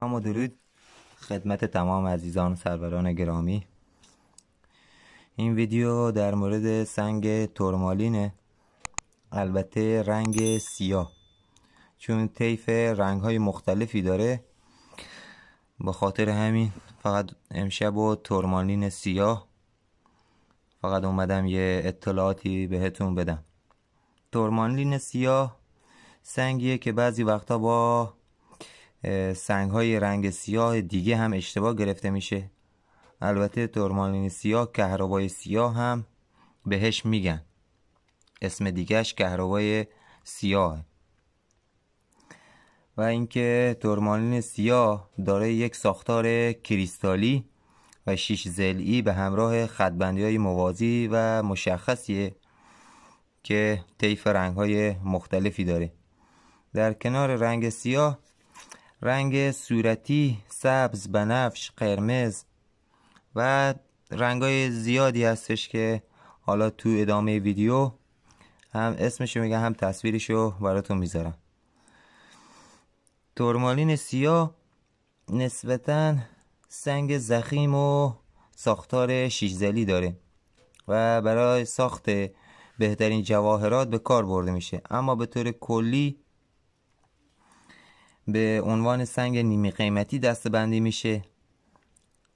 سلام و درود خدمت تمام عزیزان و سروران گرامی این ویدیو در مورد سنگ ترمالینه البته رنگ سیاه چون طیف رنگ های مختلفی داره به خاطر همین فقط امشب و ترمالین سیاه فقط اومدم یه اطلاعاتی بهتون بدم ترمالین سیاه سنگیه که بعضی وقتا با سنگ های رنگ سیاه دیگه هم اشتباه گرفته میشه البته ترمالین سیاه کهربای سیاه هم بهش میگن اسم دیگهش کهربای سیاه و اینکه ترمالین سیاه دارای یک ساختار کریستالی و شیش زلعی به همراه خطبندی های موازی و مشخصیه که طیف رنگ های مختلفی داره در کنار رنگ سیاه رنگ صورتی سبز بنفش قرمز و رنگای زیادی هستش که حالا تو ادامه ویدیو هم اسمشو میگم هم تصویرشو براتون میذارم ترمالین سیاه نسبتا سنگ زخیم و ساختار شیشزلی داره و برای ساخت بهترین جواهرات به کار برده میشه اما به طور کلی به عنوان سنگ نیمه قیمتی بندی میشه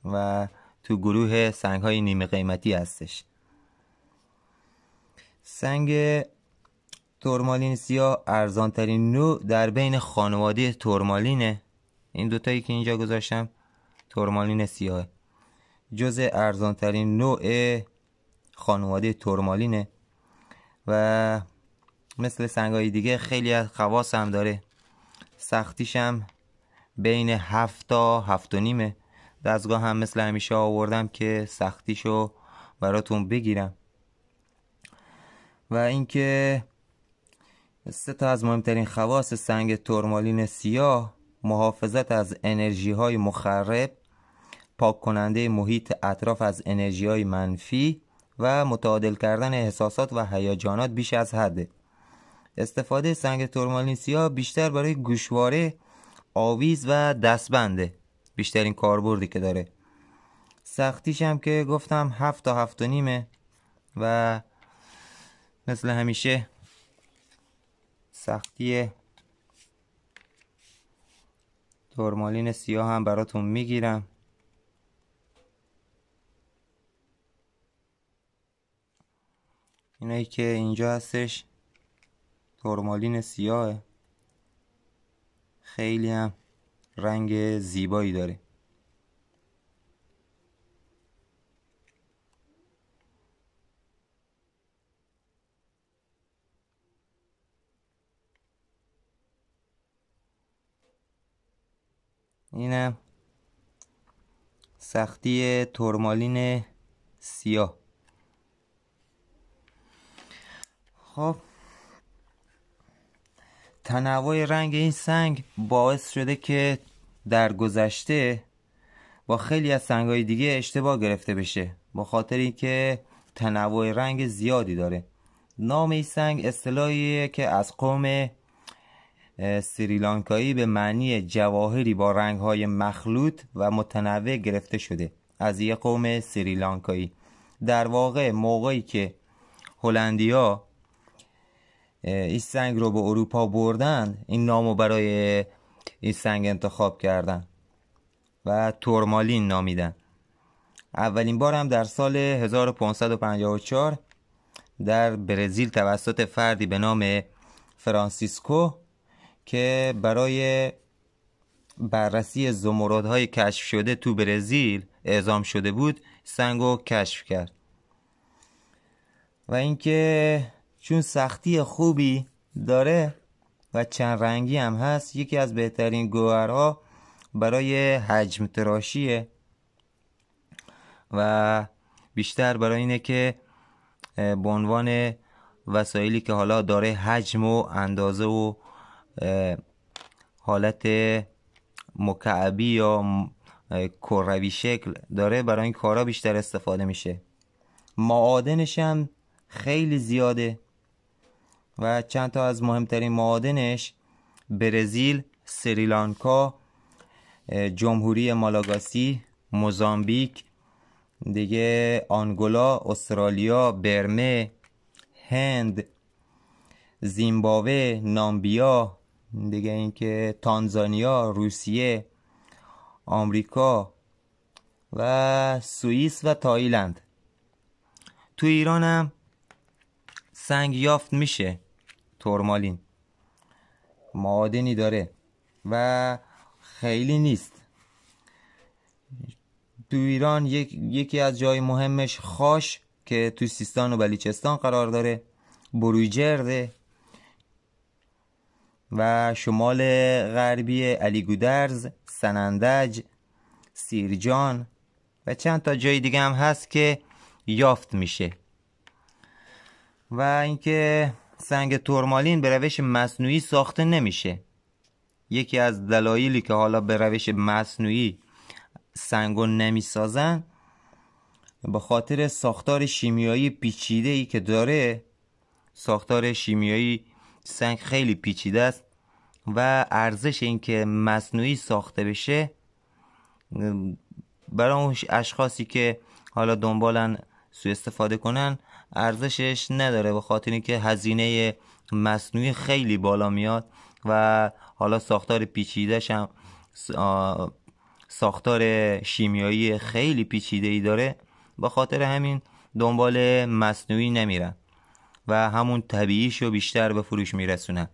و تو گروه سنگ های نیمه قیمتی هستش سنگ تورمالین سیاه ارزانترین ترین نوع در بین خانواده تورمالینه این دوتایی که اینجا گذاشتم تورمالین سیاه جز ارزانترین نوع خانواده تورمالینه و مثل سنگ های دیگه خیلی از خواص هم داره سختیشم بین هفت تا هفت و نیمه دستگاه هم مثل همیشه آوردم که سختیشو براتون بگیرم و اینکه سه تا از مهمترین خواص سنگ ترمالین سیاه محافظت از انرژی های مخرب پاک کننده محیط اطراف از انرژی های منفی و متعادل کردن احساسات و هیجانات بیش از حده استفاده سنگ ترمالین سیاه بیشتر برای گوشواره آویز و دستبنده بیشترین کاربردی که داره سختیش هم که گفتم هفت تا هفت و نیمه و مثل همیشه سختی ترمالین سیاه هم براتون میگیرم اینایی که اینجا هستش ترمالین سیاه خیلی هم رنگ زیبایی داره اینم سختی ترمالین سیاه خب تنوع رنگ این سنگ باعث شده که در گذشته با خیلی از سنگهای دیگه اشتباه گرفته بشه با خاطر اینکه تنوع رنگ زیادی داره نام این سنگ اصطلاحیه که از قوم سریلانکایی به معنی جواهری با رنگهای مخلوط و متنوع گرفته شده از یک قوم سریلانکایی در واقع موقعی که هلندیا این سنگ رو به اروپا بردن این نام رو برای این سنگ انتخاب کردن و تورمالین نامیدن اولین بار هم در سال 1554 در برزیل توسط فردی به نام فرانسیسکو که برای بررسی زمردهای کشف شده تو برزیل اعزام شده بود سنگو کشف کرد و اینکه چون سختی خوبی داره و چند رنگی هم هست یکی از بهترین گوهرها برای حجم تراشیه و بیشتر برای اینه که به عنوان وسایلی که حالا داره حجم و اندازه و حالت مکعبی یا کروی شکل داره برای این کارا بیشتر استفاده میشه معادنش هم خیلی زیاده و چند تا از مهمترین معادنش برزیل، سریلانکا، جمهوری مالاگاسی، موزامبیک، دیگه آنگولا، استرالیا، برمه، هند، زیمبابوه، نامبیا، دیگه اینکه تانزانیا، روسیه، آمریکا و سوئیس و تایلند. تو ایران هم سنگ یافت میشه تورمالین معادنی داره و خیلی نیست تو ایران یک، یکی از جای مهمش خاش که تو سیستان و بلیچستان قرار داره بروی و شمال غربی علیگودرز سنندج سیرجان و چند تا جای دیگه هم هست که یافت میشه و اینکه سنگ تورمالین به روش مصنوعی ساخته نمیشه یکی از دلایلی که حالا به روش مصنوعی سنگو نمیسازن به خاطر ساختار شیمیایی پیچیده ای که داره ساختار شیمیایی سنگ خیلی پیچیده است و ارزش اینکه مصنوعی ساخته بشه برای اون اشخاصی که حالا دنبالن سوء استفاده کنن ارزشش نداره به خاطر اینکه هزینه مصنوعی خیلی بالا میاد و حالا ساختار پیچیدهش هم ساختار شیمیایی خیلی پیچیده ای داره به خاطر همین دنبال مصنوعی نمیرن و همون طبیعیش رو بیشتر به فروش میرسونن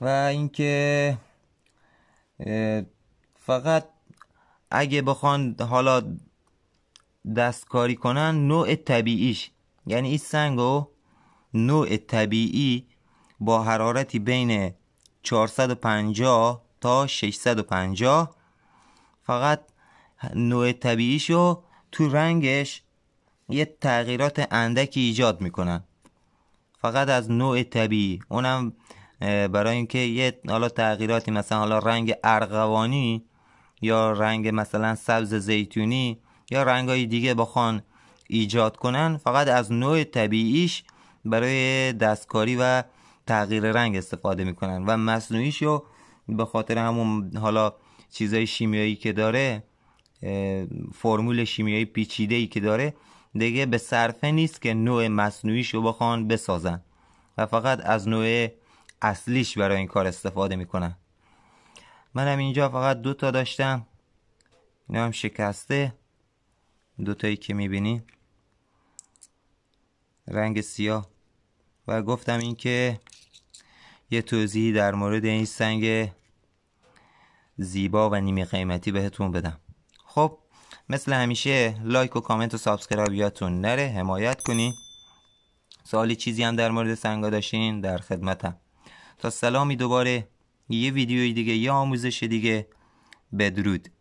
و اینکه فقط اگه بخوان حالا دستکاری کنن نوع طبیعیش یعنی این سنگو نوع طبیعی با حرارتی بین 450 تا 650 فقط نوع رو تو رنگش یه تغییرات اندکی ایجاد میکنن فقط از نوع طبیعی اونم برای اینکه یه حالا تغییراتی مثلا حالا رنگ ارغوانی یا رنگ مثلا سبز زیتونی یا رنگای دیگه بخوان ایجاد کنن فقط از نوع طبیعیش برای دستکاری و تغییر رنگ استفاده میکنن و مصنوعیش رو به خاطر همون حالا چیزای شیمیایی که داره فرمول شیمیایی پیچیده ای که داره دیگه به صرفه نیست که نوع مصنوعیش رو بخوان بسازن و فقط از نوع اصلیش برای این کار استفاده میکنن منم اینجا فقط دو تا داشتم اینا هم شکسته دوتایی که میبینی رنگ سیاه و گفتم اینکه یه توضیحی در مورد این سنگ زیبا و نیمه قیمتی بهتون بدم خب مثل همیشه لایک و کامنت و سابسکرایب یادتون نره حمایت کنی سوالی چیزی هم در مورد سنگا داشتین در خدمتم تا سلامی دوباره یه ویدیوی دیگه یه آموزش دیگه بدرود